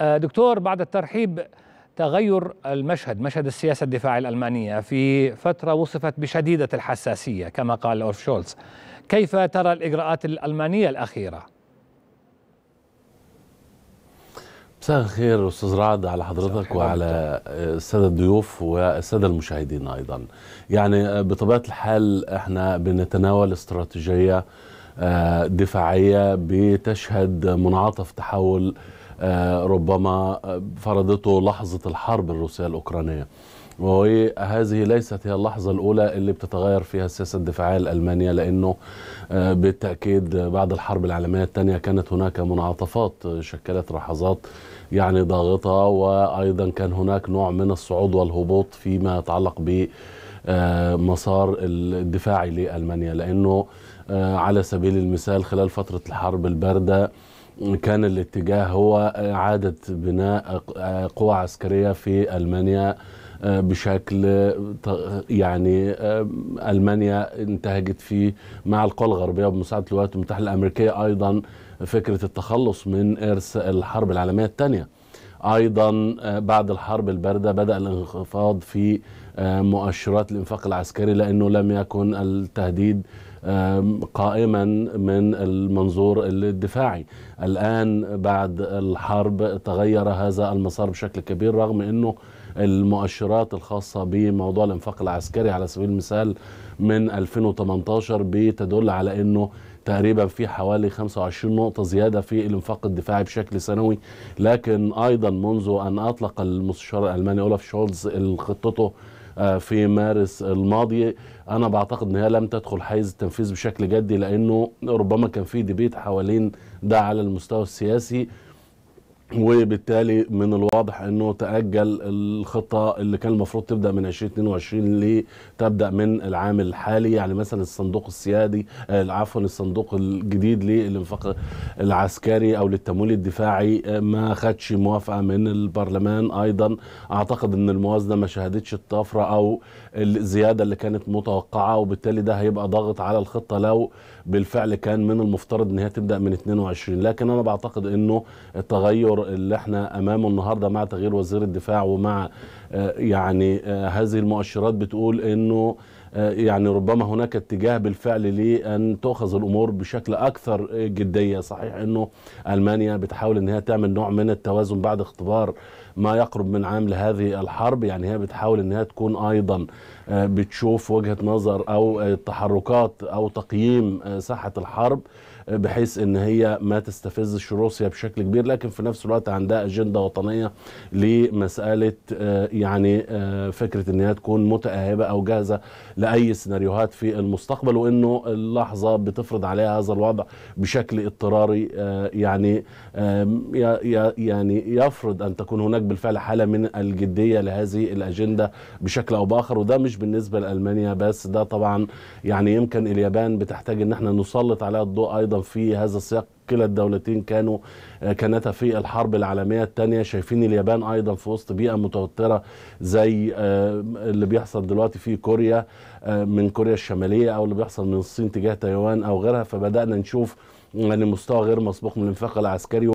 آه، دكتور بعد الترحيب تغير المشهد مشهد السياسة الدفاعية الألمانية في فترة وصفت بشديدة الحساسية كما قال أولف شولز كيف ترى الإجراءات الألمانية الأخيرة؟ مساء الخير استاذ رعد على حضرتك وعلى آه، الساده الضيوف والساده المشاهدين ايضا يعني آه، بطبيعه الحال احنا بنتناول استراتيجيه دفاعيه بتشهد منعطف تحول آه، ربما آه، فرضته لحظة الحرب الروسية الأوكرانية وهذه ليست هي اللحظة الأولى اللي بتتغير فيها السياسة الدفاعية لألمانيا لأنه آه، بالتأكيد بعد الحرب العالمية الثانية كانت هناك منعطفات شكلت رحظات يعني ضاغطة وأيضا كان هناك نوع من الصعود والهبوط فيما يتعلق بمسار الدفاعي لألمانيا لأنه على سبيل المثال خلال فترة الحرب الباردة كان الاتجاه هو إعادة بناء قوى عسكرية في ألمانيا آه، بشكل يعني آه، ألمانيا انتهجت فيه مع القوى الغربية بمساعدة الولايات المتحدة الأمريكية أيضا فكرة التخلص من إرث الحرب العالمية الثانية ايضا آه، بعد الحرب البارده بدا الانخفاض في مؤشرات الانفاق العسكري لانه لم يكن التهديد قائما من المنظور الدفاعي الآن بعد الحرب تغير هذا المسار بشكل كبير رغم أنه المؤشرات الخاصة بموضوع الانفاق العسكري على سبيل المثال من 2018 بتدل على أنه تقريبا في حوالي 25 نقطة زيادة في الانفاق الدفاعي بشكل سنوي لكن أيضا منذ أن أطلق المستشار الألماني أولف شولز خطته آه، في مارس الماضي انا بعتقد انها لم تدخل حيز التنفيذ بشكل جدي لانه ربما كان في ديبيت حوالين ده على المستوى السياسي وبالتالي من الواضح انه تاجل الخطه اللي كان المفروض تبدا من 2022 لتبدا من العام الحالي يعني مثلا الصندوق السيادي آه، عفوا الصندوق الجديد للانفاق العسكري او للتمويل الدفاعي آه، ما خدش موافقه من البرلمان ايضا اعتقد ان الموازنه ما شهدتش الطفره او الزياده اللي كانت متوقعه وبالتالي ده هيبقى ضاغط على الخطه لو بالفعل كان من المفترض ان هي تبدا من 22 لكن انا بعتقد انه التغير الامر اللي احنا امامه النهارده مع تغيير وزير الدفاع ومع آه، يعني آه، هذه المؤشرات بتقول انه آه، يعني ربما هناك اتجاه بالفعل لان تؤخذ الامور بشكل اكثر جديه صحيح انه المانيا بتحاول ان هي تعمل نوع من التوازن بعد اختبار ما يقرب من عام لهذه الحرب يعني هي بتحاول ان هي تكون ايضا بتشوف وجهه نظر او التحركات او تقييم ساحه الحرب بحيث ان هي ما تستفزش روسيا بشكل كبير لكن في نفس الوقت عندها اجنده وطنيه لمساله آه، يعني آه، فكره ان هي تكون متاهبه او جاهزه لاي سيناريوهات في المستقبل وانه اللحظه بتفرض عليها هذا الوضع بشكل اضطراري آه، يعني يعني يفرض ان تكون هناك بالفعل حاله من الجديه لهذه الاجنده بشكل او باخر وده مش بالنسبه لالمانيا بس ده طبعا يعني يمكن اليابان بتحتاج ان احنا نسلط عليها الضوء ايضا في هذا السياق كلا الدولتين كانوا آه، كانتا في الحرب العالمية الثانية شايفين اليابان أيضا في وسط بيئة متوترة زي آه، اللي بيحصل دلوقتي في كوريا آه، من كوريا الشمالية أو اللي بيحصل من الصين تجاه تايوان أو غيرها فبدأنا نشوف يعني مستوى غير مسبوق من الانفاق العسكري